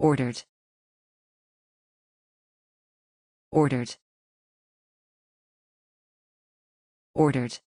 ordered ordered ordered